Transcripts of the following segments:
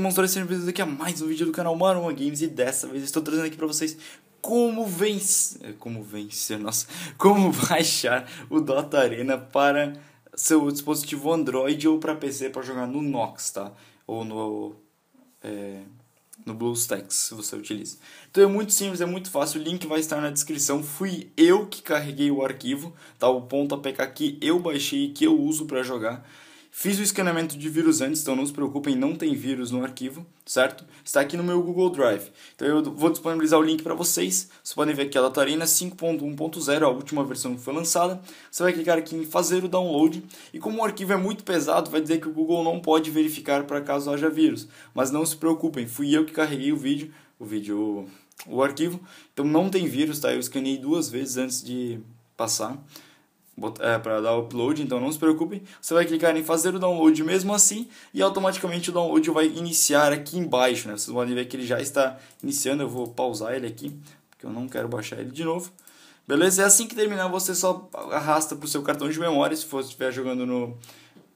monstros, sejam bem-vindos aqui a mais um vídeo do canal Mano Games e dessa vez estou trazendo aqui pra vocês como vencer, é, como vencer, nossa, como baixar o Dota Arena para seu dispositivo Android ou para PC para jogar no Nox, tá? Ou no, é, no BlueStacks, se você utiliza. Então é muito simples, é muito fácil, o link vai estar na descrição. Fui eu que carreguei o arquivo, tá? O ponto .apk que eu baixei, que eu uso para jogar. Fiz o escaneamento de vírus antes, então não se preocupem, não tem vírus no arquivo, certo? Está aqui no meu Google Drive. Então eu vou disponibilizar o link para vocês. Vocês podem ver aqui a Datarina 5.1.0, a última versão que foi lançada. Você vai clicar aqui em fazer o download. E como o arquivo é muito pesado, vai dizer que o Google não pode verificar para caso haja vírus. Mas não se preocupem, fui eu que carreguei o vídeo, o vídeo, o arquivo. Então não tem vírus, tá? Eu escaneei duas vezes antes de passar é, para dar upload, então não se preocupe. Você vai clicar em fazer o download mesmo assim e automaticamente o download vai iniciar aqui embaixo, né? Vocês podem ver que ele já está iniciando, eu vou pausar ele aqui, porque eu não quero baixar ele de novo. Beleza? E é assim que terminar, você só arrasta para o seu cartão de memória, se for estiver jogando no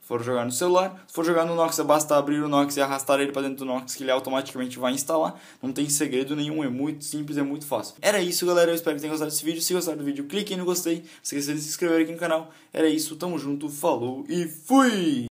for jogar no celular. Se for jogar no Nox, basta abrir o Nox e arrastar ele para dentro do Nox que ele automaticamente vai instalar. Não tem segredo nenhum, é muito simples, é muito fácil. Era isso, galera. Eu espero que tenham gostado desse vídeo. Se gostaram do vídeo, cliquem no gostei. Não esqueça de se inscrever aqui no canal. Era isso, tamo junto, falou e fui!